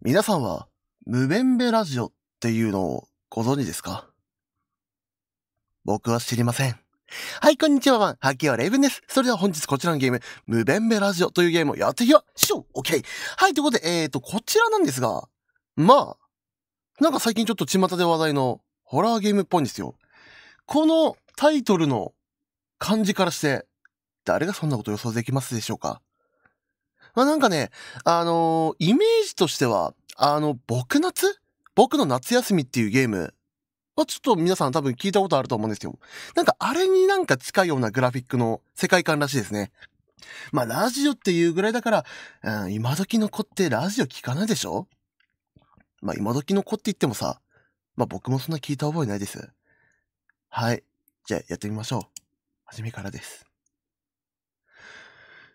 皆さんは、無ンベラジオっていうのをご存知ですか僕は知りません。はい、こんにちは、ワン。萩はレイブンです。それでは本日こちらのゲーム、無ンベラジオというゲームをやっていきましょうオッケーはい、ということで、えーと、こちらなんですが、まあ、なんか最近ちょっと巷で話題のホラーゲームっぽいんですよ。このタイトルの漢字からして、誰がそんなこと予想できますでしょうかまあなんかね、あのー、イメージとしては、あの、僕夏僕の夏休みっていうゲームはちょっと皆さん多分聞いたことあると思うんですよ。なんかあれになんか近いようなグラフィックの世界観らしいですね。まあラジオっていうぐらいだから、うん、今時の子ってラジオ聞かないでしょまあ今時の子って言ってもさ、まあ僕もそんな聞いた覚えないです。はい。じゃあやってみましょう。初めからです。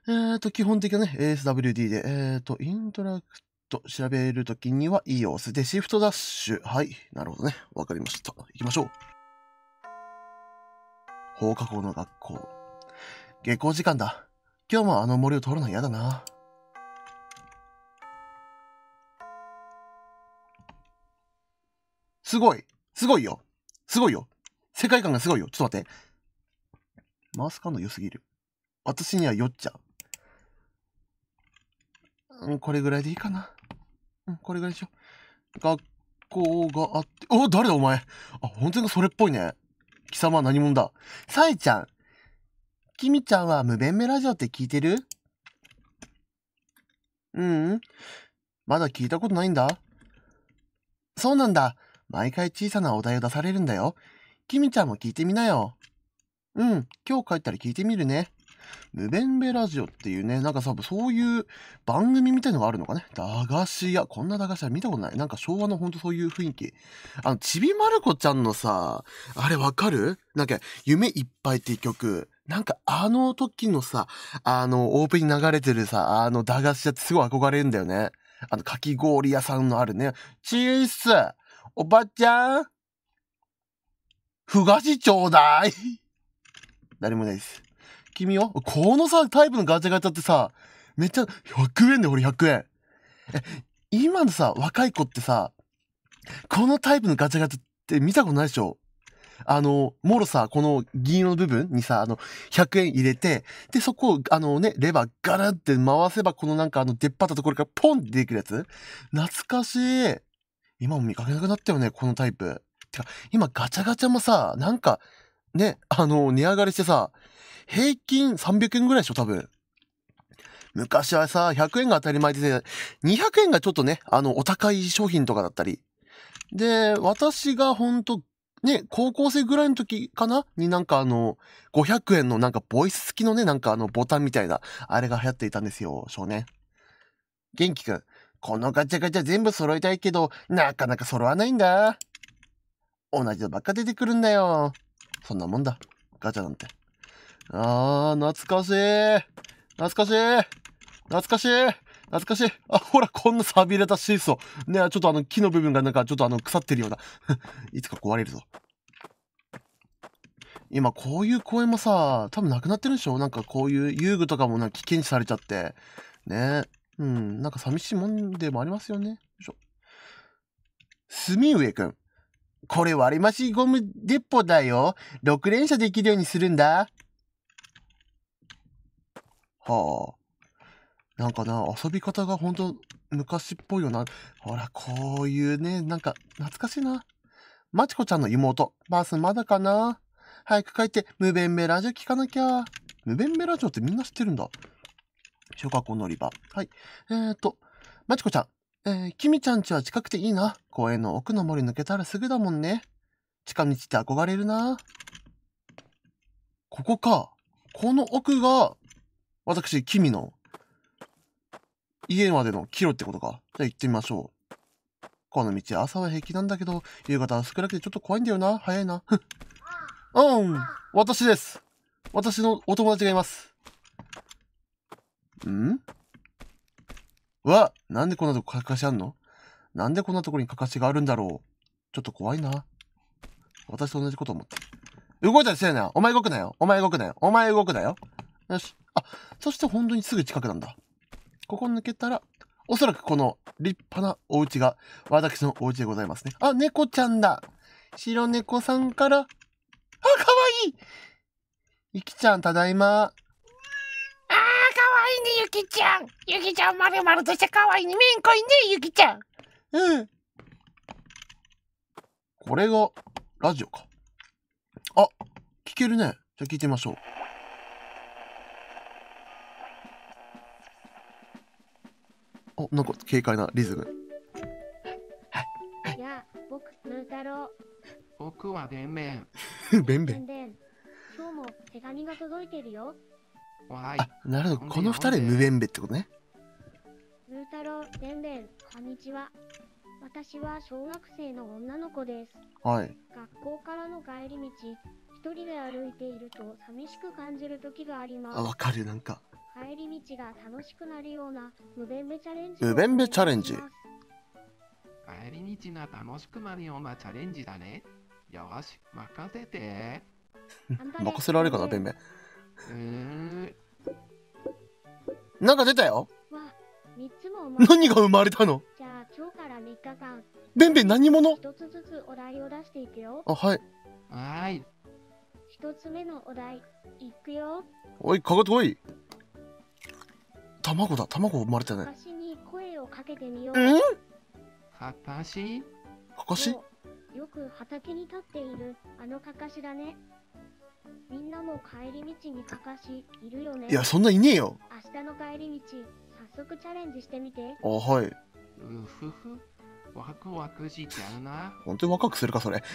えー、と、基本的なね、ASWD で、えー、と、イントラクト調べるときには EOS で、シフトダッシュ。はい。なるほどね。わかりました。行きましょう。放課後の学校。下校時間だ。今日もあの森を通るの嫌だな。すごい。すごいよ。すごいよ。世界観がすごいよ。ちょっと待って。マウス感度良すぎる。私には酔っちゃう。うん、これぐらいでいいかな。うん、これぐらいでしょ。学校があって、お誰だお前。あ、本当にそれっぽいね。貴様は何者だ。さえちゃん。きみちゃんは無弁目ラジオって聞いてるうん、うん。まだ聞いたことないんだ。そうなんだ。毎回小さなお題を出されるんだよ。きみちゃんも聞いてみなよ。うん、今日帰ったら聞いてみるね。ベンベラジオっていうね、なんかさ、そういう番組みたいのがあるのかね。駄菓子屋。こんな駄菓子屋見たことない。なんか昭和のほんとそういう雰囲気。あの、ちびまる子ちゃんのさ、あれわかるなんか、夢いっぱいっていう曲。なんかあの時のさ、あの、オープニング流れてるさ、あの駄菓子屋ってすごい憧れるんだよね。あの、かき氷屋さんのあるね。チースおばちゃんふがしちょうだい誰もないです。君よこのさ、タイプのガチャガチャってさ、めっちゃ、100円で俺100円。え、今のさ、若い子ってさ、このタイプのガチャガチャって見たことないでしょあの、もろさ、この銀色の部分にさ、あの、100円入れて、で、そこを、あのね、レバーガラって回せば、このなんかあの、出っ張ったところからポンって出てくるやつ懐かしい。今も見かけなくなったよね、このタイプ。てか、今ガチャガチャもさ、なんか、ね、あの、値上がりしてさ、平均300円ぐらいでしょ、多分。昔はさ、100円が当たり前で、200円がちょっとね、あの、お高い商品とかだったり。で、私がほんと、ね、高校生ぐらいの時かなになんかあの、500円のなんかボイス付きのね、なんかあのボタンみたいな、あれが流行っていたんですよ、少年。元気くん、このガチャガチャ全部揃えたいけど、なかなか揃わないんだ。同じのばっか出てくるんだよ。そんなもんだ。ガチャなんて。あー、懐かしい。懐かしい。懐かしい。懐かしい。あ、ほら、こんな錆びれたシーソー。ね、ちょっとあの木の部分がなんかちょっとあの腐ってるような。いつか壊れるぞ。今こういう公園もさ、多分なくなってるんでしょなんかこういう遊具とかもなんか危険視されちゃって。ね。うん、なんか寂しいもんでもありますよね。よいしょ。住上くん。これ割り増しゴムデポだよ。6連射できるようにするんだ。はあ。なんかな、遊び方がほんと昔っぽいよな。ほら、こういうね、なんか懐かしいな。まちこちゃんの妹、バースまだかな早く帰って、無弁メラジオ聞かなきゃ。無弁メラジオってみんな知ってるんだ。小学校乗り場。はい。えーと、まちこちゃん。えー、きみちゃんちは近くていいな。公園の奥の森抜けたらすぐだもんね。近道って憧れるな。ここか。この奥が私、君の家までのキロってことか。じゃあ行ってみましょう。この道、朝は平気なんだけど、夕方は少なくてちょっと怖いんだよな。早いな。うん。私です。私のお友達がいます。んわ、なんでこんなとこかかしあんのなんでこんなところにかかしがあるんだろう。ちょっと怖いな。私と同じこと思って動いたりせえなよ。お前動くなよ。お前動くなよ。お前動くなよ。よし。あ、そして本当にすぐ近くなんだ。ここ抜けたら、おそらくこの立派なお家が私のお家でございますね。あ、猫ちゃんだ。白猫さんから、あ、かわいいゆきちゃん、ただいま。あー、かわいいね、ゆきちゃん。ゆきちゃん、まるまるとしてかわいいね。めんこいね、ゆきちゃん。うん。これが、ラジオか。あ、聞けるね。じゃあ聞いてみましょう。おなんか軽快なリズムや僕ムー太郎僕はべんべんべんべん今日も手紙が届いてるよわいなるほどこの二人ムベンベってことねムー太郎べんべんこんにちは私は小学生の女の子ですはい学校からの帰り道一人で歩いていると寂しく感じる時がありますあわかるなんか帰り道が楽しくなるような無弁部チャレンジ無弁部チャレンジ帰り道が楽しくなるようなチャレンジだねよし任せて 任せられるかなべんべんなんか出たよつも何が生まれたのじゃあ今日から3日間べんべん何者一つずつお題を出していくよあはいはい一つ目のお題いくよおいかかってい卵だ卵生まれてない私に声をかけてみよううんかかしかかしよく畑に立っているあのかかしだねみんなも帰り道にかかしいるよねいやそんないねえよ明日の帰り道早速チャレンジしてみてあはいうふふワクワクしちゃうな本当に若くするかそれ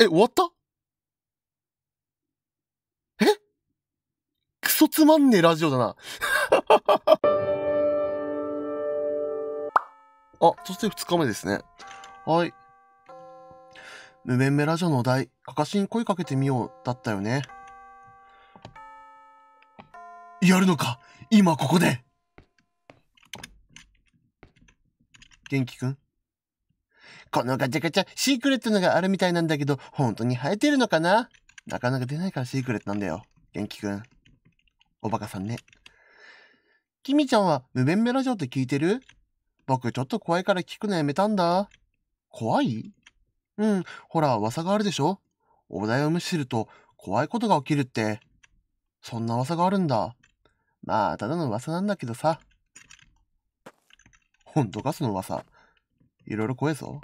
え終わったそつまんねえラジオだな。あ、そして2日目ですね。はい。無面目ラジオのお題、かかしに声かけてみようだったよね。やるのか今ここで元気くんこのガチャガチャ、シークレットのがあるみたいなんだけど、本当に生えてるのかななかなか出ないからシークレットなんだよ。元気くん。おバカさんね。きみちゃんは無弁目ラジオって聞いてる僕ちょっと怖いから聞くのやめたんだ。怖いうん、ほら、噂があるでしょお題を無視すると怖いことが起きるって。そんな噂があるんだ。まあ、ただの噂なんだけどさ。ほんとかその噂。いろいろ怖えぞ。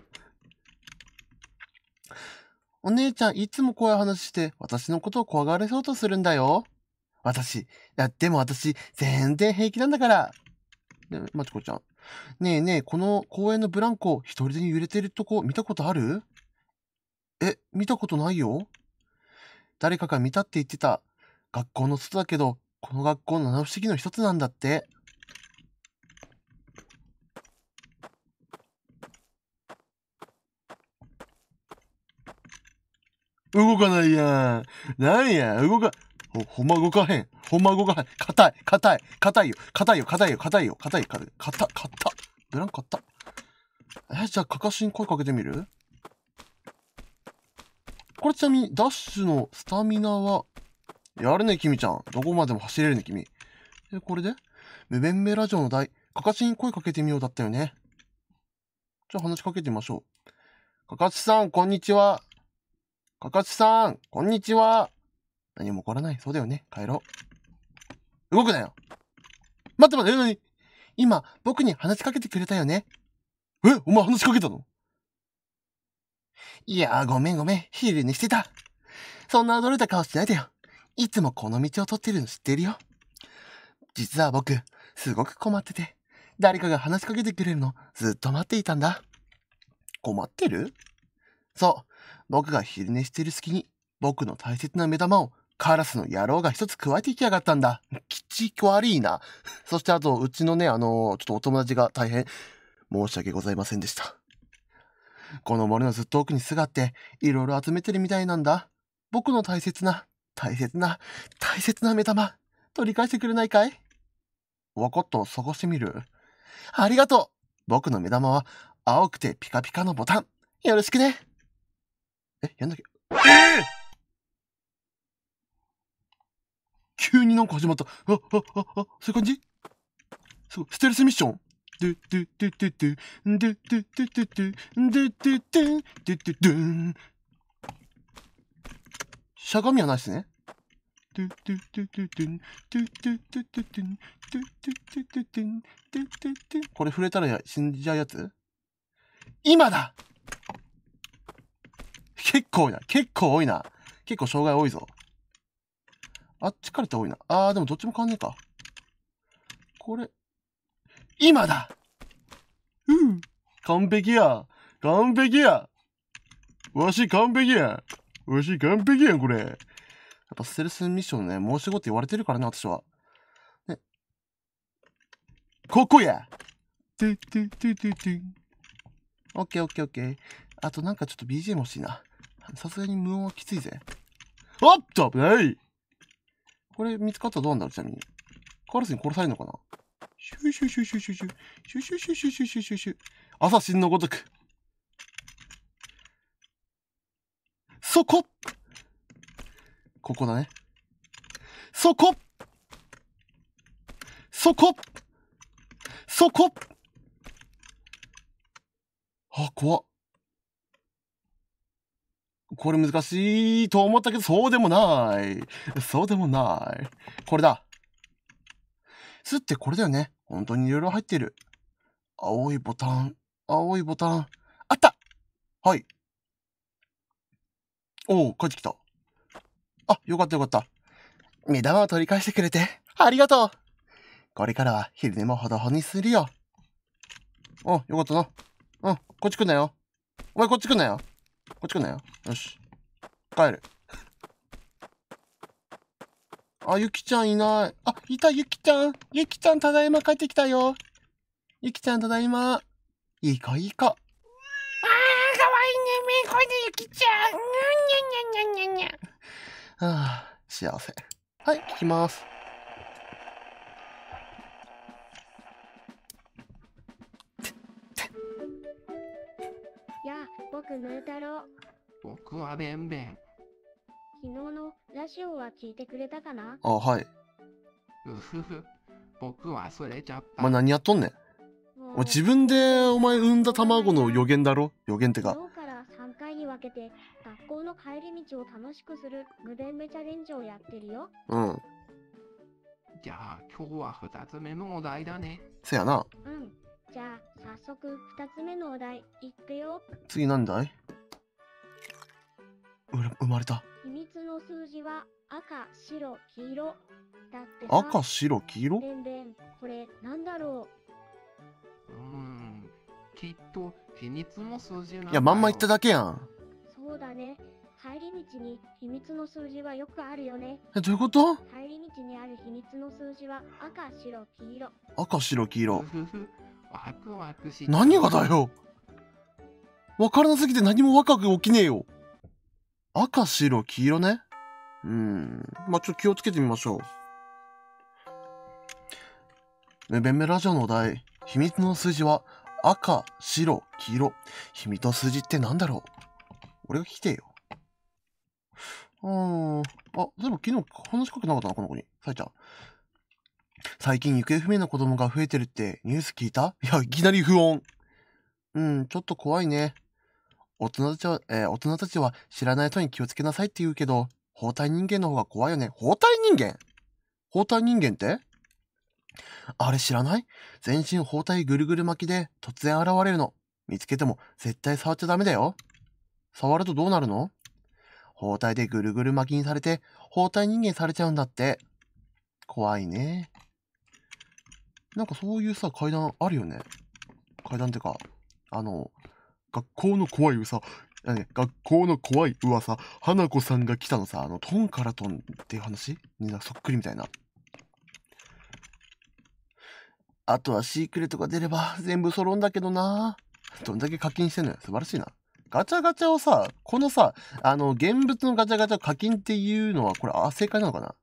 お姉ちゃんいつも怖い話して私のことを怖がられそうとするんだよ。私。いや、でも私、全然平気なんだから。ね、まちこちゃん。ねえねえ、この公園のブランコ、一人で揺れてるとこ見たことあるえ、見たことないよ。誰かが見たって言ってた。学校の外だけど、この学校の七不思議の一つなんだって。動かないやん。なんや、動か、お、ほんま動かへん。ほんま動かへん。硬い、硬い、硬いよ、硬いよ、硬いよ、硬いよ、硬い、硬い、硬い、硬い。ブランコ硬い。え、じゃあ、カカシに声かけてみるこれちなみに、ダッシュのスタミナは、やるね、君ちゃん。どこまでも走れるね、君。え、これで、メベンベラジオの台、カカシに声かけてみようだったよね。じゃあ話しかけてみましょう。かかしさん、こんにちは。かかしさん、こんにちは。何も起こらない。そうだよね。帰ろう。動くなよ待って待って、何今、僕に話しかけてくれたよねえお前話しかけたのいやー、ごめんごめん。昼寝してた。そんな驚いた顔してないでよ。いつもこの道を通ってるの知ってるよ。実は僕、すごく困ってて、誰かが話しかけてくれるのずっと待っていたんだ。困ってるそう。僕が昼寝してる隙に、僕の大切な目玉をカラスの野郎が一つ加えていきやがったんだ。きちこ悪いな。そしてあと、うちのね、あのー、ちょっとお友達が大変申し訳ございませんでした。この森のずっと奥にすがって、いろいろ集めてるみたいなんだ。僕の大切な、大切な、大切な目玉、取り返してくれないかいわかった、探してみる。ありがとう僕の目玉は、青くてピカピカのボタン。よろしくねえ、やんだきけえー急になんか始まった。あ、あ、あ、あ、そういう感じそう、ステルスミッションドゥドゥドゥドゥドゥ、ドゥドゥドゥドゥドゥ、ドゥドゥドゥン、ドゥドゥドゥン。しゃがみはないですね。ドゥドゥドゥドゥドゥン、ドゥドゥドゥドゥドゥン、ドゥドゥドゥドゥドゥン、ドゥドゥドゥン。これ触れたら死んじゃうやつ今だ結構多結構多いな。結構障害多いぞ。あっちから行った方がいいな。あー、でもどっちも変わんねえか。これ、今だうん。完璧や。完璧や。わし完璧や。わし完璧やん、これ。やっぱステルスミッションね、申し子って言われてるからね、私は。ね。ここやトゥトゥトゥトゥトゥ。オッケーオッケーオッケー。あとなんかちょっと BGM 欲しいな。さすがに無音はきついぜ。おっと危ないこれ見つかったらどうなんだろう、ちなみに。カラスに殺されるのかなシュシュシュシュシュシュ。シュシュシュシュシュシュシュシュ。アサシンのごとく。そこここだね。そこそこそこあ、怖っ。これ難しいと思ったけど、そうでもない。そうでもない。これだ。すってこれだよね。本当に色々入ってる。青いボタン。青いボタン。あったはい。おお、帰ってきた。あ、よかったよかった。目玉を取り返してくれて、ありがとうこれからは昼寝もほどほどにするよ。お、よかったな。うん、こっち来んなよ。お前こっち来んなよ。こっち来んなよ。よし。帰る。あ、ゆきちゃんいない。あ、いた、ゆきちゃん。ゆきちゃんただいま帰ってきたよ。ゆきちゃんただいま。いいか、いいか。あー、かわいいね。めこいでゆきちゃん。にゃにゃにゃにゃにゃ。はあ、幸せ。はい、聞きます。僕ムー太郎僕はべんべん昨日のラジオは聞いてくれたかなあはいうふふ僕はそれじゃお前何やっとんねんお自分でお前産んだ卵の予言だろ予言ってか今日から三回に分けて学校の帰り道を楽しくする無弁目チャレンジをやってるようんじゃあ今日は二つ目のお題だねせやなうんじゃあ、早速、二つ目のお題、いくよ。次なんだいうら生まれた。秘密の数字は、赤、白、黄色。だって赤、白、黄色べんべん、これ、なんだろう。うん、きっと、秘密の数字いや、まんま言っただけやん。そうだね。入り道に秘密の数字はよくあるよね。え、どういうこと入り道にある秘密の数字は赤、白、黄色。赤、白、黄色。何がだよわからなすぎて何も若く起きねえよ。赤、白、黄色ね。うん。まあ、ちょっと気をつけてみましょう。ね、べべラジオのお題、秘密の数字は赤、白、黄色。秘密の数字って何だろう俺が聞きてよ。うん。あ、でも昨日話しかけなかったな、この子に。さえちゃん。最近行方不明の子供が増えてるってニュース聞いたいや、いきなり不穏。うん、ちょっと怖いね。大人たちは、えー、大人たちは知らない人に気をつけなさいって言うけど、包帯人間の方が怖いよね。包帯人間包帯人間ってあれ知らない全身包帯ぐるぐる巻きで突然現れるの。見つけても絶対触っちゃダメだよ。触るとどうなるの包帯でぐるぐる巻きにされて包帯人間されちゃうんだって。怖いね。なんかそういうさ、階段あるよね。階段ってか、あの、学校の怖い噂、ね、学校の怖い噂、花子さんが来たのさ、あの、トンからトンっていう話みんなそっくりみたいな。あとはシークレットが出れば全部揃うんだけどなどんだけ課金してんのよ。素晴らしいな。ガチャガチャをさ、このさ、あの、現物のガチャガチャ課金っていうのは、これ、あ、正解なのかな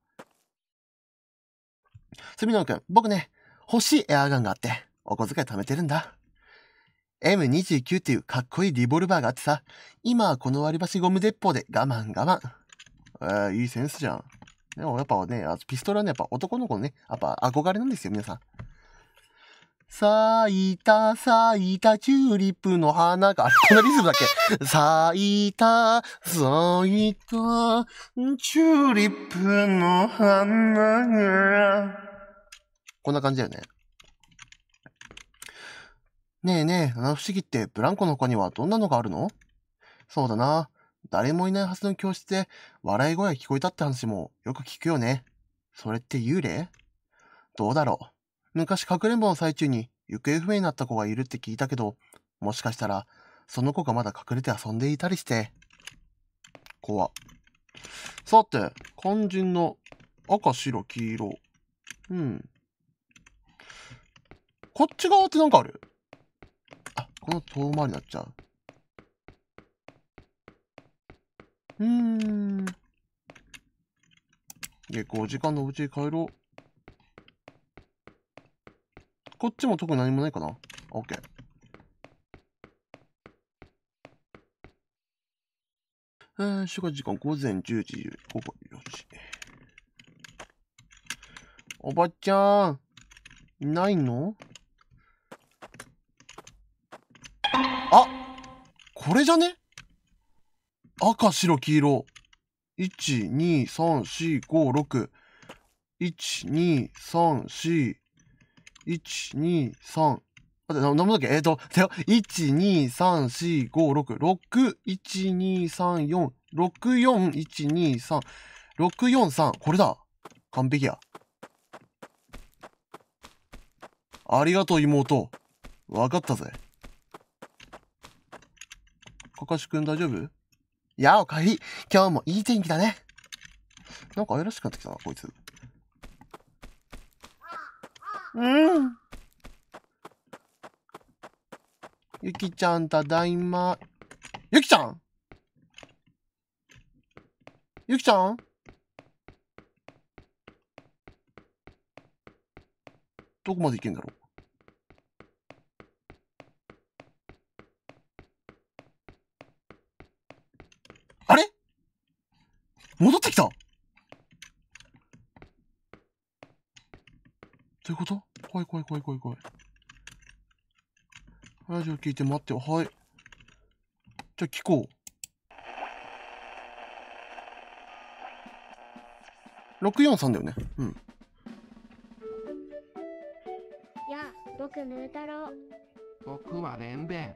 すみのくん、僕ね、欲しいエアガンがあって、お小遣い貯めてるんだ。M29 っていうかっこいいリボルバーがあってさ、今はこの割り箸ゴム鉄砲で我慢我慢。えー、いいセンスじゃん。でもやっぱね、あピストルはね、やっぱ男の子のね、やっぱ憧れなんですよ、皆さん。咲いた、咲いた、チューリップの花が、あ、こなリズムだっけ咲 いた、咲いた、チューリップの花が。こんな感じだよね。ねえねえ、七不思議ってブランコの他にはどんなのがあるのそうだな。誰もいないはずの教室で笑い声が聞こえたって話もよく聞くよね。それって幽霊どうだろう。昔かくれんぼの最中に行方不明になった子がいるって聞いたけど、もしかしたらその子がまだ隠れて遊んでいたりして。怖さて、肝心の赤白黄色。うん。こっち側ってなんかあるあ、この遠回りになっちゃう。うーん。結構時間のうちに帰ろう。こっちも特に何もないかなケー。えー、出荷時間午前10時、午後4時。おばちゃん、いないのあこれじゃね赤、白、黄色。1、2、3、4、5、6。1、2、3、4。1、2、3。待って、何だっけえっ、ー、と、1、2、3、4、5、6。6、1、2、3、4。6、4、1、2、3。6、4、3。これだ。完璧や。ありがとう、妹。わかったぜ。かかしくん大丈夫やあ、おかえり。今日もいい天気だね。なんか怪しくなってきたな、こいつ。うん。ゆきちゃん、ただいま。ゆきちゃんゆきちゃんどこまで行けんだろう戻ってきたどういうこと怖い怖い怖い怖い怖い。ラジオ聞いて待ってよ。はい。じゃあ聞こう。643だよね。うん。いや僕、ムータロウ。僕はレンベン。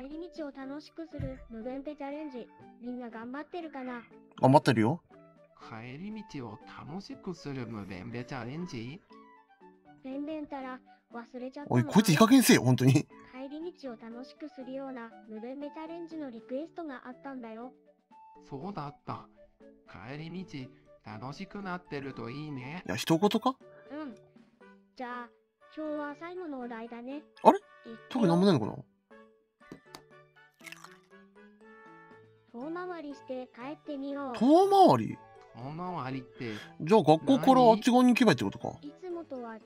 帰り道を楽しくする無限ペチャレンジ。みんな頑張ってるかな頑張ってるよ。帰り道を楽しくする無限ペチャレンジべんべんたら忘れちゃったおい、こいついい加減せよ、本当に。帰り道を楽しくするような無限ペチャレンジのリクエストがあったんだよ。そうだった。帰り道楽しくなってるといいね。いや、一言かうん。じゃあ、今日は最後のお題だね。あれ特に何もないのかな遠回りして帰ってみよう遠回り遠回りってじゃあ学校からあっち側に行けばいいってことかいつもとは違う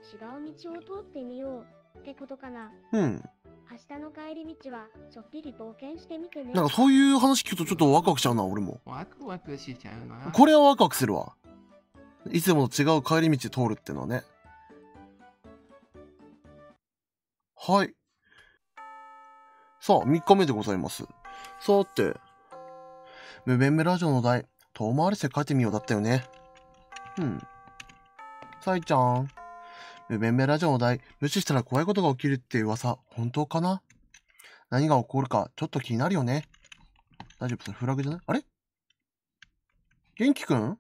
道を通ってみようってことかなうん明日の帰り道はちょっぴり冒険してみてねなんかそういう話聞くとちょっとワクワクしちゃうな俺もワクワクしちゃうなこれはワクワクするわいつもと違う帰り道通るってのはねはいさあ3日目でございますさて無弁無ラジオの題、遠回りして書いてみようだったよね。うん。さいちゃん。無弁無ラジオの題、無視したら怖いことが起きるって噂、本当かな何が起こるか、ちょっと気になるよね。大丈夫それフラグじゃないあれ元気くん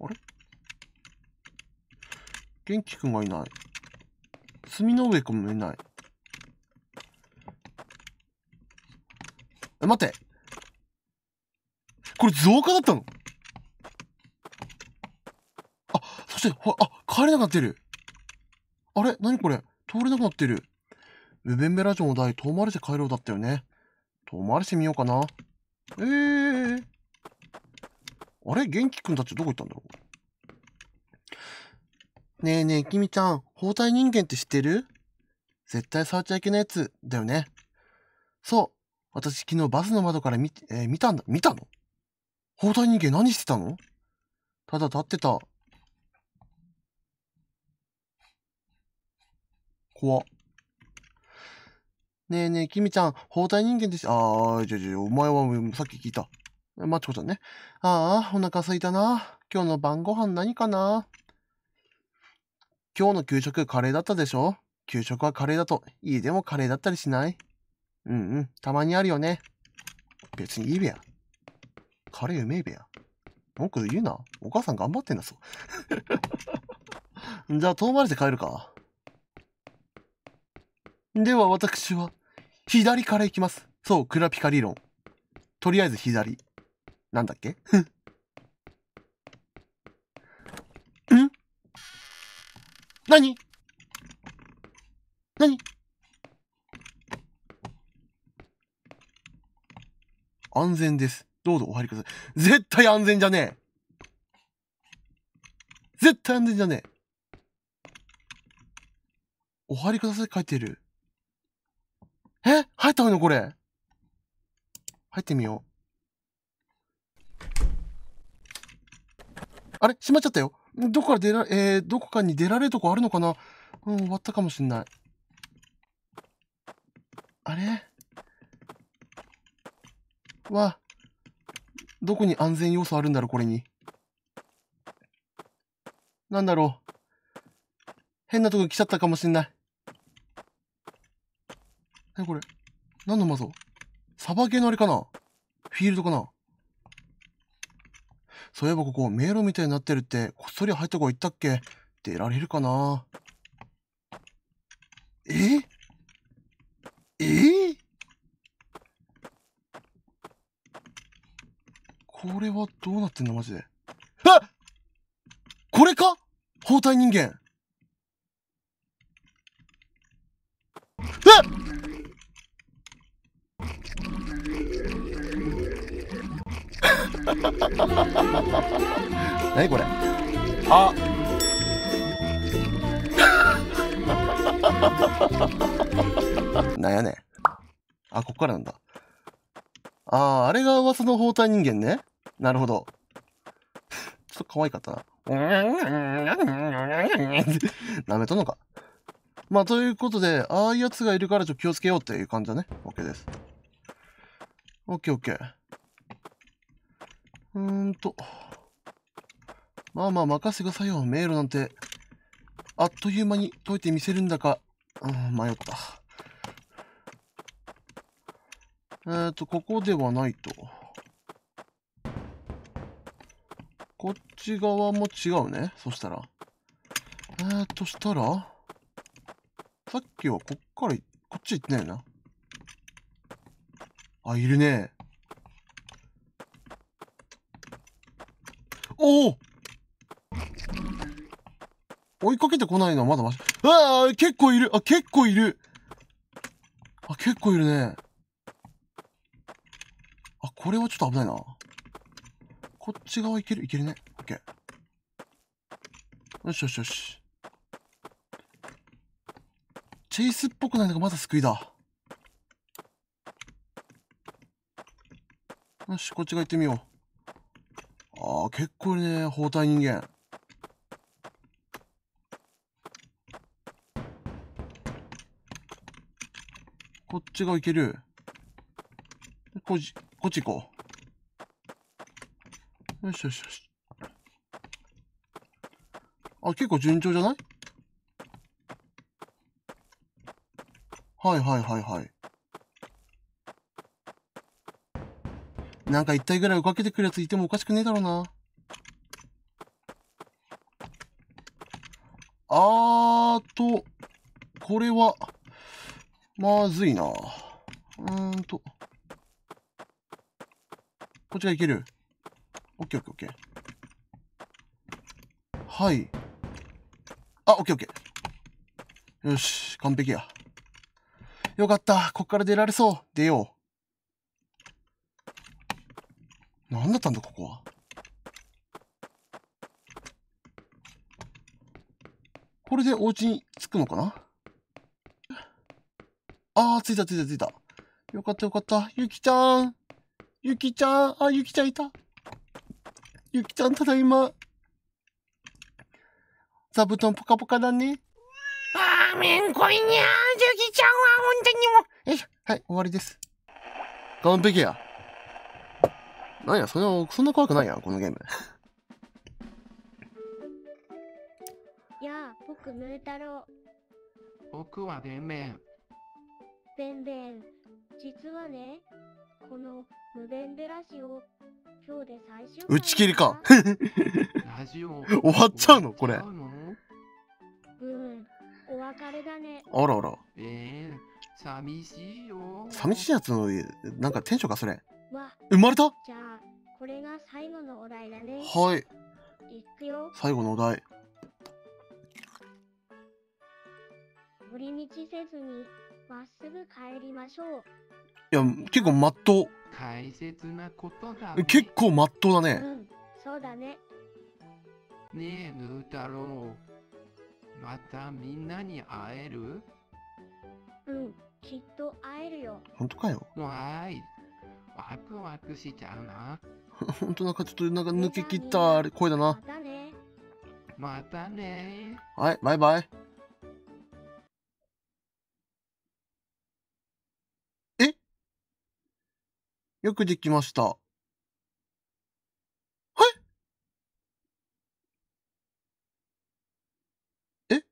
あれ元気くんがいない。墨の上くんもいない。え、待って。これ増加だったのあ、そして、ほら、あ、帰れなくなってる。あれ何これ通れなくなってる。ルベンベラ城の台、遠回りして帰ろうだったよね。遠回りしてみようかな。ええー。あれ元気くんたちどこ行ったんだろうねえねえ、きみちゃん、包帯人間って知ってる絶対触っちゃいけないやつだよね。そう、私昨日バスの窓から見、えー、見たんだ、見たの包帯人間何してたのただ立ってた。怖ねえねえ、きみちゃん、包帯人間でし、ああ、じゃじゃ、お前はさっき聞いた。まあ、ちこちゃんね。ああ、お腹すいたな。今日の晩ご飯何かな今日の給食カレーだったでしょ給食はカレーだと、家でもカレーだったりしないうんうん。たまにあるよね。別にいいべや。カレーうめえべや。文句言うな。お母さん頑張ってんだぞ。じゃあ、遠回りで帰るか。では、私は、左から行きます。そう、クラピカ理論。とりあえず左。なんだっけ ん何何安全です。どうぞお入りください。絶対安全じゃねえ絶対安全じゃねえお入りください書いてる。え入ったのこれ。入ってみよう。あれ閉まっちゃったよ。どこから出ら、えー、どこかに出られるとこあるのかなうん、終わったかもしんない。あれわどこに安全要素あるんだろう、これに。なんだろう。変なとこ来ちゃったかもしんない。何これ何のゾサバ系のあれかなフィールドかなそういえばここ迷路みたいになってるって、こっそり入った子行ったっけ出られるかなえええこれはどうなってんのマジで。あこれか包帯人間。なに これあ なんやねん。あ、こっからなんだ。ああ、あれが噂の包帯人間ね。なるほど。ちょっと可愛かったな。舐めとんのか。まあ、ということで、ああいうやつがいるからちょっと気をつけようっていう感じだね。OK です。OK、OK。うーんと。まあまあ、任せてくださいよ。迷路なんて、あっという間に解いてみせるんだか。うん、迷った。えっ、ー、と、ここではないと。こっち側も違うね。そしたら。えーと、したら、さっきはこっから、こっち行ってないな。あ、いるね。おお追いかけてこないのはまだまし。ああ、結構いるあ、結構いるあ、結構いるね。あ、これはちょっと危ないな。こっち側いけるいけるね。オッケー。よしよしよし。チェイスっぽくないのがまだ救いだ。よし、こっち側行ってみよう。ああ、結構いるね、包帯人間。こっち側行ける。こっち、こっち行こう。よしよしよし。あ、結構順調じゃないはいはいはいはい。なんか一体ぐらい追っかけてくるやついてもおかしくねえだろうな。あーと、これは、まずいな。うーんと。こっちがいける。オッケーオッケーオッケー。はい。あ、オッケーオッケー。よし、完璧や。よかった。こっから出られそう。出よう。なんだったんだ、ここは。これでお家に着くのかなあー、着いた着いた着いた。よかったよかった。ゆきちゃん。ゆきちゃん。あ、ゆきちゃんいた。ゆきちゃんただいま。座布団ぽかぽかだね。ああ、めんこいにゃー、ゆきちゃんは本当にもう。よいしょ。はい、終わりです。完璧や。なんや、それは、そんな怖くないやん、このゲーム。やあ、僕、ムー太郎。僕はべんべん。べんべん、実はね、この無弁でラジオ今日で最終打ち切りかラジオ終わっちゃうのこれうんお別れだねあらあらえー、寂しいよ寂しいやつのなんかテンションかそれわ生まれたじゃあこれが最後のお題だねはいいくよ最後のお題寄り道せずにまっすぐ帰りましょう。いや、結構まっとう。大切なことだ、ね、結構まっとうだね。うん、そうだね。ねえ、ぬうたろう。またみんなに会えるうん、きっと会えるよ。本当かよ。わーい。ワクワクしちゃうな。本当なんかちょっとなんか抜け切った声だな。またね。またね。はい、バイバイ。よくできました。はいえ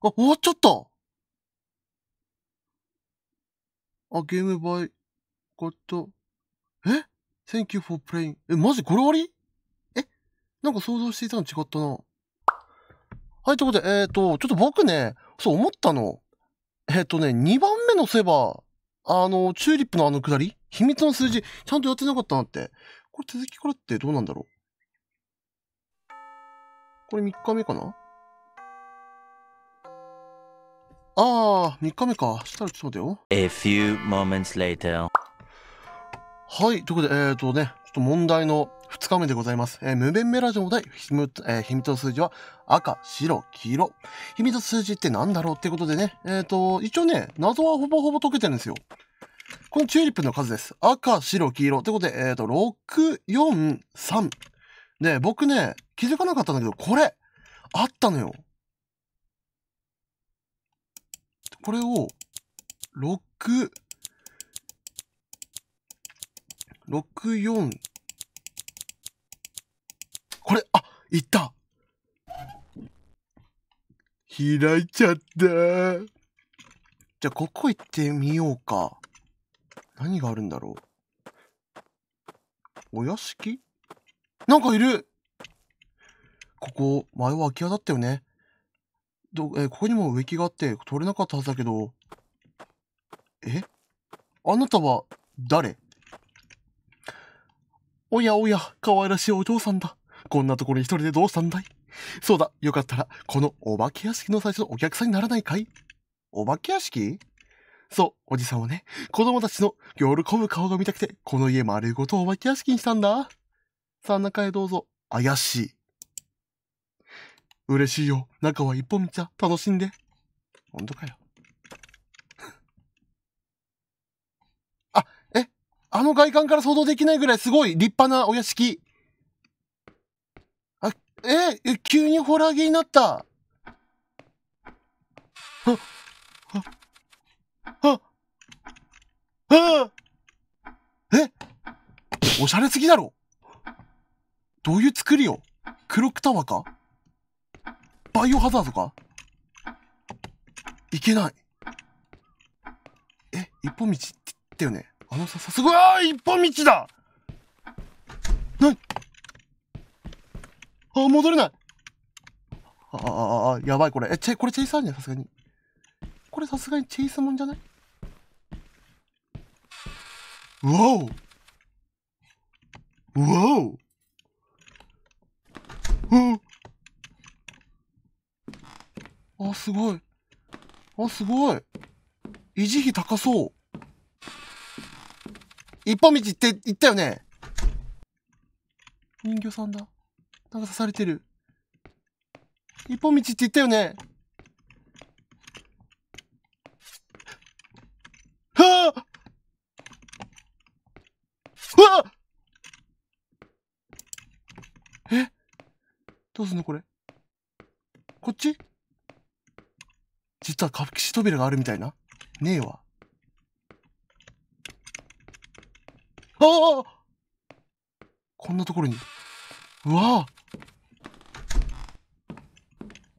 あ、終わっちゃったあ、ゲームバイ、ゴった。え ?Thank you for playing. え、マジこれ終わりえなんか想像していたの違ったな。はい、ということで、えっ、ー、と、ちょっと僕ね、そう思ったの。えっ、ー、とね、2番目のセバー、あの、チューリップのあのくだり秘密の数字、ちゃんとやってなかったなって。これ続きからってどうなんだろうこれ3日目かなあー、3日目か。したらちょっと待てよ。A few moments later. はい、ということで、えっ、ー、とね、ちょっと問題の二日目でございます。えー、無弁メラジオで秘密、えー、秘密の数字は赤、白、黄色。秘密の数字って何だろうってことでね。えっ、ー、と、一応ね、謎はほぼほぼ解けてるんですよ。このチューリップの数です。赤、白、黄色。ってことで、えっ、ー、と、6、4、3。で、僕ね、気づかなかったんだけど、これ、あったのよ。これを、6、6、4、これ、あ、いった。開いちゃった。じゃあ、ここ行ってみようか。何があるんだろう。お屋敷なんかいるここ、前は空き家だったよね。どえここにも植木があって取れなかったはずだけど。えあなたは誰おやおや、可愛らしいお嬢さんだ。こんなところに一人でどうしたんだいそうだ、よかったら、このお化け屋敷の最初のお客さんにならないかいお化け屋敷そう、おじさんはね、子供たちの喜ぶ顔が見たくて、この家丸ごとお化け屋敷にしたんだ。さあ、中へどうぞ。怪しい。嬉しいよ。中は一本道だ。楽しんで。ほんとかよ。あ、え、あの外観から想像できないぐらいすごい立派なお屋敷。え急にホラーゲーになった。は、は、は、えおしゃれすぎだろどういう作りよクロックタワーかバイオハザードかいけない。え、一本道って言ったよねあのさ、さすが、一本道だあ、戻れないああ、ああ、やばいこれ。え、チェ、これチェイスあるんじゃんさすがに。これさすがにチェイスもんじゃないうわおうわおうんあ、すごい。あ、すごい。維持費高そう。一本道って言ったよね人魚さんだ。なんか刺されてる。一本道って言ったよねはあわあえどうすんのこれこっち実は隠し扉があるみたいなねえわ。ああこんなところに。うわあ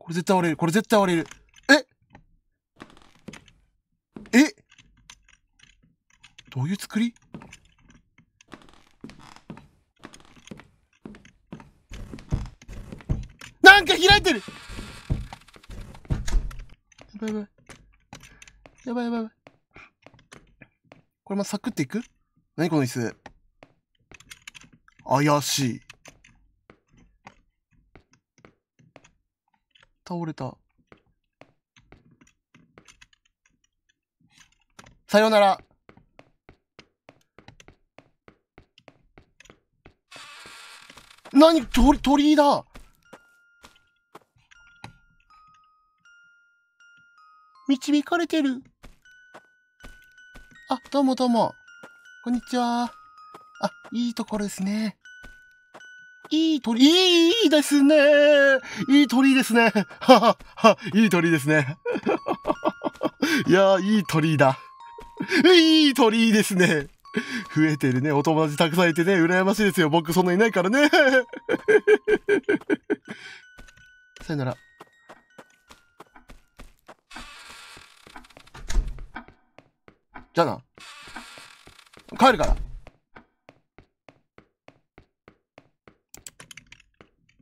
これ絶対割れる。これ絶対割れる。ええどういう作りなんか開いてるやばいやばい。やばいやばいやばい。これまサクっていく何この椅子。怪しい。倒れた。さようなら。何鳥、鳥居だ導かれてる。あ、どうもどうも。こんにちは。あ、いいところですね。いい鳥、いいですね。いい鳥ですね。はは、はいい鳥ですね。いやいい鳥だ。いい鳥ですね。増えてるね。お友達たくさんいてね、羨ましいですよ。僕そんないないからね。さよなら。じゃあな。帰るから。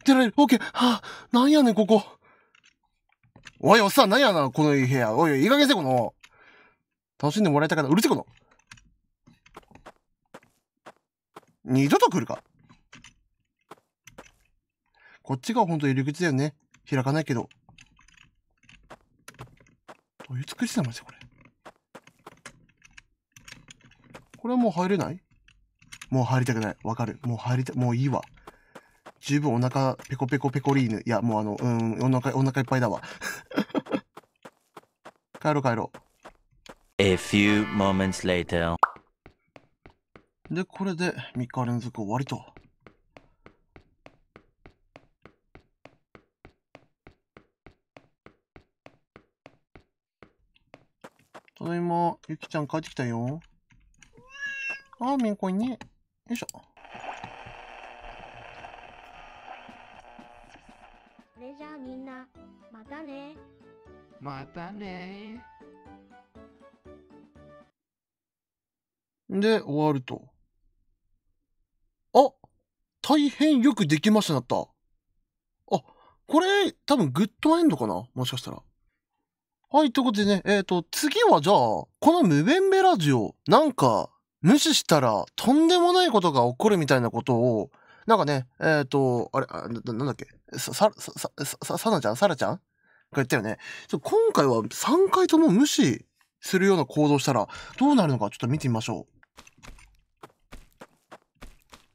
出られる。オッケー。はあ、なんやねん、ここ。おい、おっさん、なんやな、この部屋。おい、いい加減せ、この。楽しんでもらいたから、うるせこの。二度と来るか。こっちが本当入り口だよね。開かないけど。どういう作りしてたんでこれ。これはもう入れないもう入りたくない。わかる。もう入りた、もういいわ。十分お腹ペコペコペコリーヌ。いや、もうあの、うん、お腹、お腹いっぱいだわ。帰ろう帰ろう。A few moments later. で、これで3日連続終わりと。ただいま、ゆきちゃん帰ってきたよ。あー、みんこいね。よいしょ。あみんな、またね。またねで、終わると。あ大変よくできましたなった。あ、これ、多分グッドエンドかなもしかしたら。はい、ということでね、えっ、ー、と、次はじゃあ、このムベンベラジオ、なんか、無視したらとんでもないことが起こるみたいなことを、なんかね、えっ、ー、と、あれあな、なんだっけ、さ、さ、さ、さ、さなちゃんさらちゃんが言ったよね。今回は3回とも無視するような行動したら、どうなるのかちょっと見てみましょ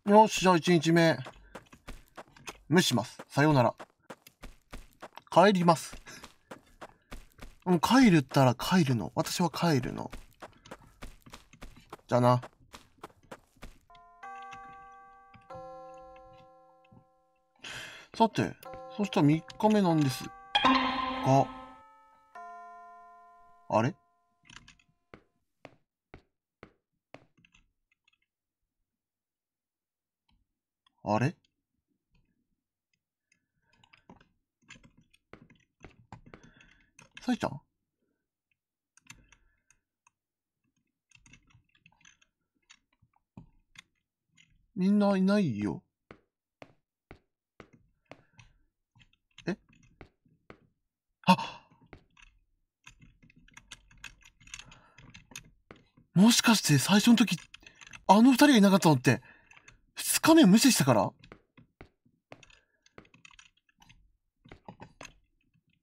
う。よし、じゃあ1日目。無視します。さようなら。帰ります。もう帰るったら帰るの。私は帰るの。じゃあな。さて、そしたら3日目なんです。が、あれあれさいちゃんみんないないよ。あもしかして最初の時、あの二人がいなかったのって、二日目無視したから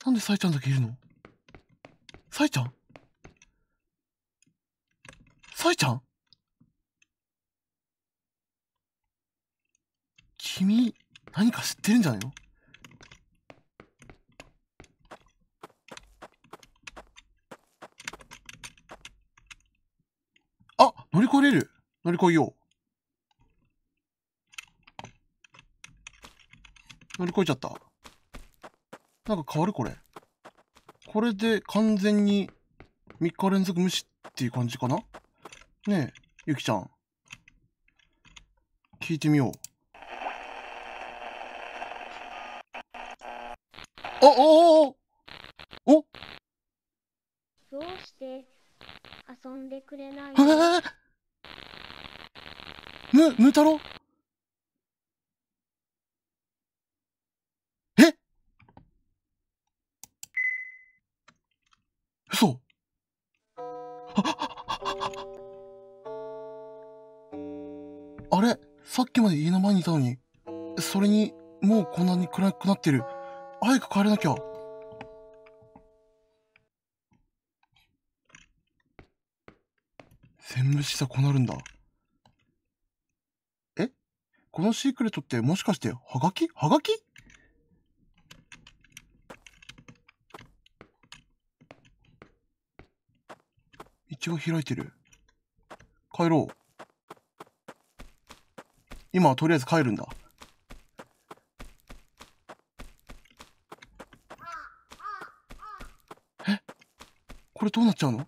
なんでサイちゃんだけいるのサイちゃんサイちゃん君、何か知ってるんじゃないの乗り越えれる乗り越えよう。乗り越えちゃった。なんか変わるこれ。これで完全に3日連続無視っていう感じかなねえ、ゆきちゃん。聞いてみよう。あ、おおおどうして遊んでくれないのぬ、ぬたろえ嘘あれさっきまで家の前にいたのに。それに、もうこんなに暗くなってる。早く帰らなきゃ。全部したこうなるんだ。このシークレットってもしかして、はがきはがき道が開いてる。帰ろう。今はとりあえず帰るんだ。えこれどうなっちゃうの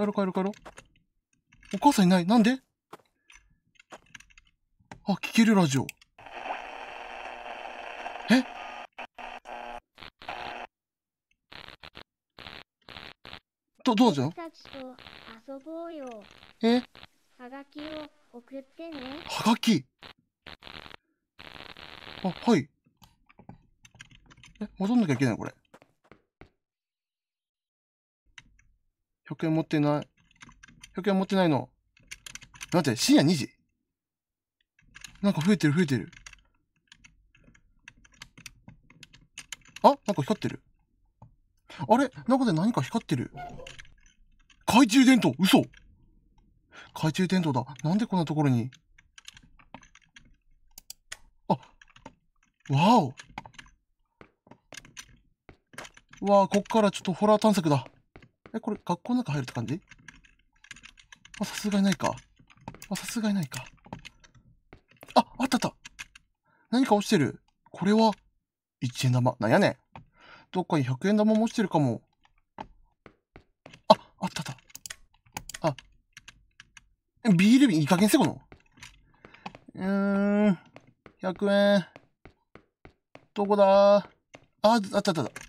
帰ろ帰ろ帰ろ。お母さんいないなんであ、聞けるラジオ。えど、どうじゃえはがきを送ってね。はがきあ、はい。え、戻んなきゃいけないこれ。1円持ってない。100円持ってないの。なんて、深夜2時なんか増えてる増えてる。あなんか光ってる。あれ中で何か光ってる。懐中電灯嘘懐中電灯だ。なんでこんなところにあわおわあ、こっからちょっとホラー探索だ。え、これ学校の中入るって感じあ、さすがにないか。あ、さすがにないか。あ、あったあった。何か落ちてる。これは、一円玉。なんやねん。どっかに百円玉も落ちてるかも。あ、あったあった。あ、ビール瓶いい加減せこの。うーん、100円。どこだあ、あったあったあった。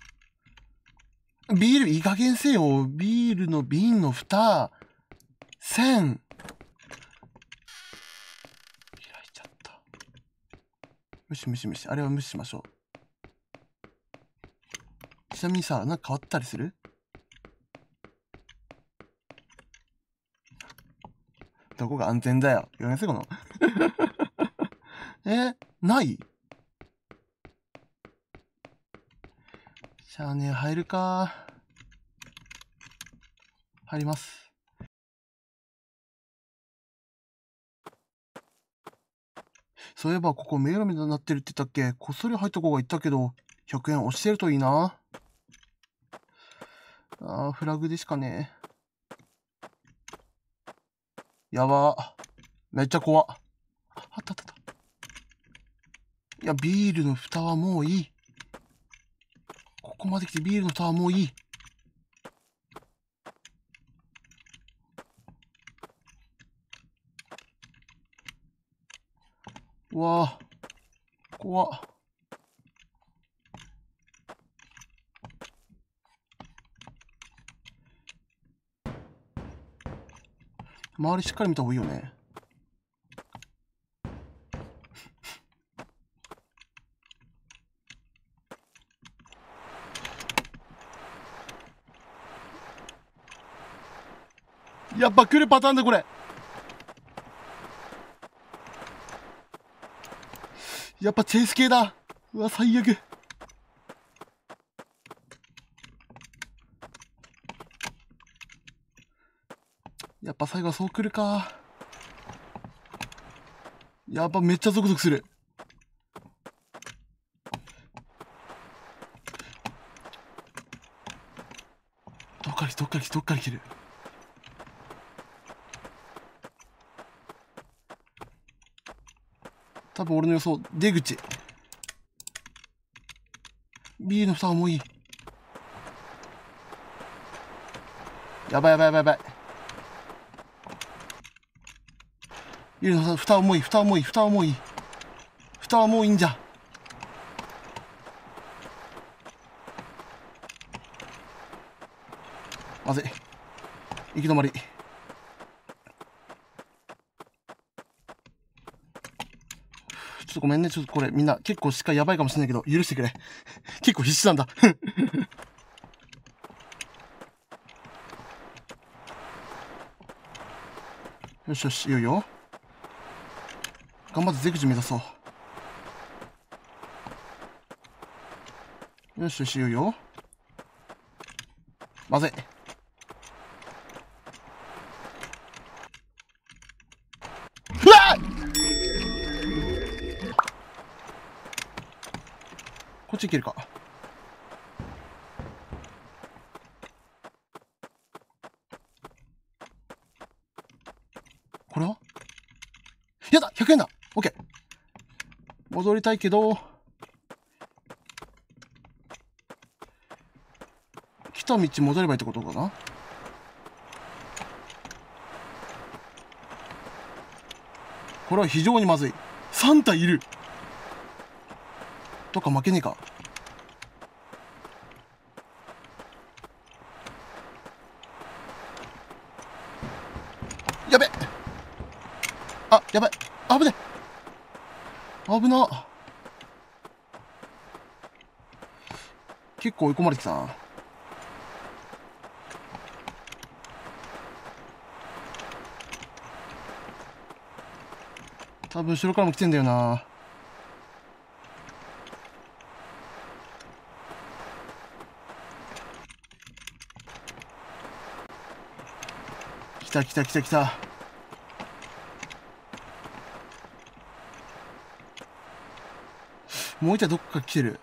ビール、いい加減せよ。ビールの瓶の蓋、線。開いちゃった。むしむしむし。あれは無視しましょう。ちなみにさ、なんか変わったりするどこが安全だよ。やめせこの。えないじゃあね、入るか。入ります。そういえばここ迷路みたいになってるって言ったっけこっそり入った子が言ったけど、100円落ちてるといいな。ああ、フラグでしかねやば。めっちゃ怖。あったあったあった。いや、ビールの蓋はもういい。ここまで来てビールのタワーもういい。うわあ、怖っ。周りしっかり見た方がいいよね。やっぱ来るパターンだこれやっぱチェイス系だうわ最悪やっぱ最後はそう来るかやっぱめっちゃゾクゾクするどっから来どっから来どっから来る多分俺の予想。出口。B の蓋重い。やばいやばいやばいやばい。ビルの蓋、蓋うい、い、蓋はもうい、い、蓋はも重い。蓋はもういいんじゃ。まずい。行き止まり。ごめんね。ちょっとこれみんな結構しっかりやばいかもしれないけど、許してくれ。結構必死なんだ。よしよし、いよいよ。頑張ってクジ目指そう。よしよし、いよいよ。まずい。ち行けるか。これはやだ !100 円だ !OK! 戻りたいけど、来た道戻ればいいってことかなこれは非常にまずい。3体いるとか負けねえか。危な結構追い込まれてたな多分後ろからも来てんだよな来た来た来た来たもう一体どっか来てる。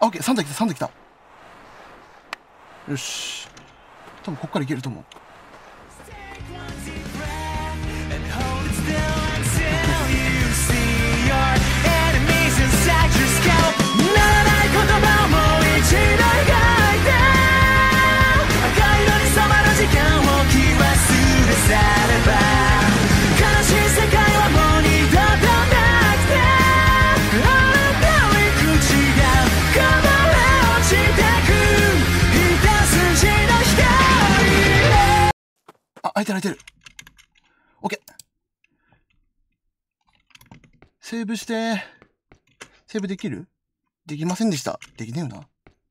あ、OK。3体来た、3体来た。よし。多分こっからいけると思う。時間を気はすれ去てる泣いてる。オッケー。セーブして、セーブできるできませんでした。できねえよな。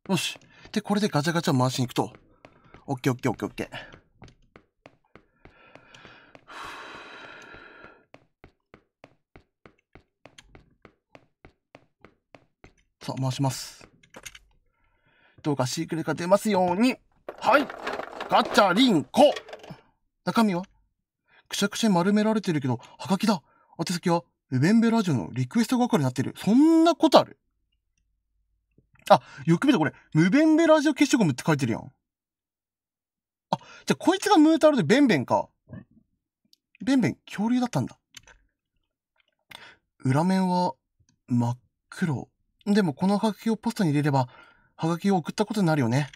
よし。で、これでガチャガチャ回しに行くと。オオッッケー OK、OK、OK、OK。さあ、回します。どうかシークレットが出ますように。はいガチャリンコ中身はくしゃくしゃ丸められてるけど、はがきだ。宛先は、ウベンベラジオのリクエスト係になってる。そんなことあるあ、よく見たこれ、ムベンベラジオ消しゴムって書いてるやん。あ、じゃあこいつがムータルでベンベンか。ベンベン、恐竜だったんだ。裏面は、真っ黒。でもこのハガキをポストに入れれば、ハガキを送ったことになるよね。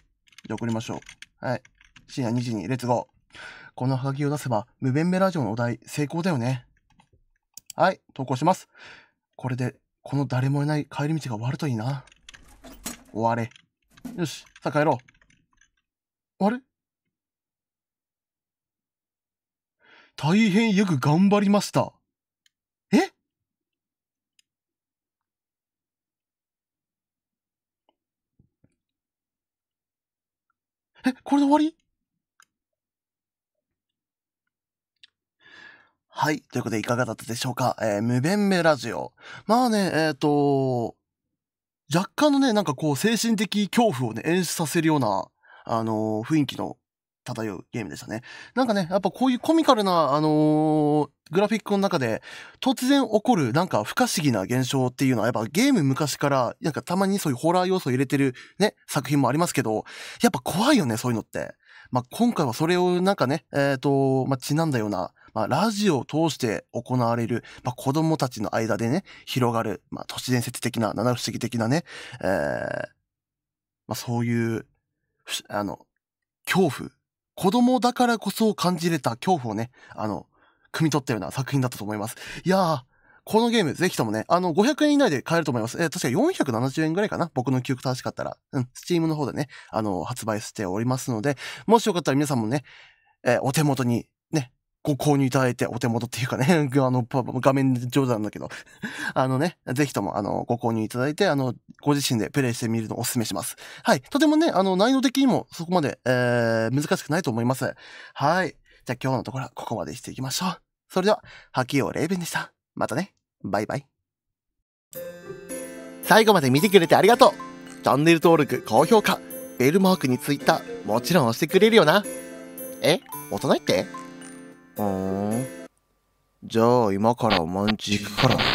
じゃあ送りましょう。はい。深夜2時に、レッツゴー。このハガキを出せば、無弁弁ラジオのお題、成功だよね。はい、投稿します。これで、この誰もいない帰り道が終わるといいな。終われ。よし、さあ帰ろう。あれ大変よく頑張りました。ええ、これで終わりはい。ということで、いかがだったでしょうかえー、無弁目ラジオ。まあね、えっ、ー、と、若干のね、なんかこう、精神的恐怖をね、演出させるような、あのー、雰囲気の漂うゲームでしたね。なんかね、やっぱこういうコミカルな、あのー、グラフィックの中で、突然起こる、なんか不可思議な現象っていうのは、やっぱゲーム昔から、なんかたまにそういうホラー要素を入れてるね、作品もありますけど、やっぱ怖いよね、そういうのって。まあ、今回はそれをなんかね、えっ、ー、と、まあ、ちなんだような、まあ、ラジオを通して行われる、まあ、子供たちの間でね、広がる、まあ、都市伝説的な、七不思議的なね、えー、まあ、そういう、あの、恐怖。子供だからこそ感じれた恐怖をね、あの、汲み取ったような作品だったと思います。いやー、このゲーム、ぜひともね、あの、500円以内で買えると思います。えー、確か470円ぐらいかな僕の記憶正しかったら。うん、スチームの方でね、あの、発売しておりますので、もしよかったら皆さんもね、えー、お手元にね、ご購入いただいて、お手元っていうかね、あの、画面上手なんだけど、あのね、ぜひとも、あの、ご購入いただいて、あの、ご自身でプレイしてみるのをお勧めします。はい。とてもね、あの、内容的にもそこまで、えー、難しくないと思います。はい。じゃあ今日のところはここまでしていきましょう。それでは、吐きようレインでした。またね。バイバイ。最後まで見てくれてありがとう。チャンネル登録、高評価、ベルマークに Twitter、もちろん押してくれるよな。え大人ってうん。じゃあ今からおまんち行くから。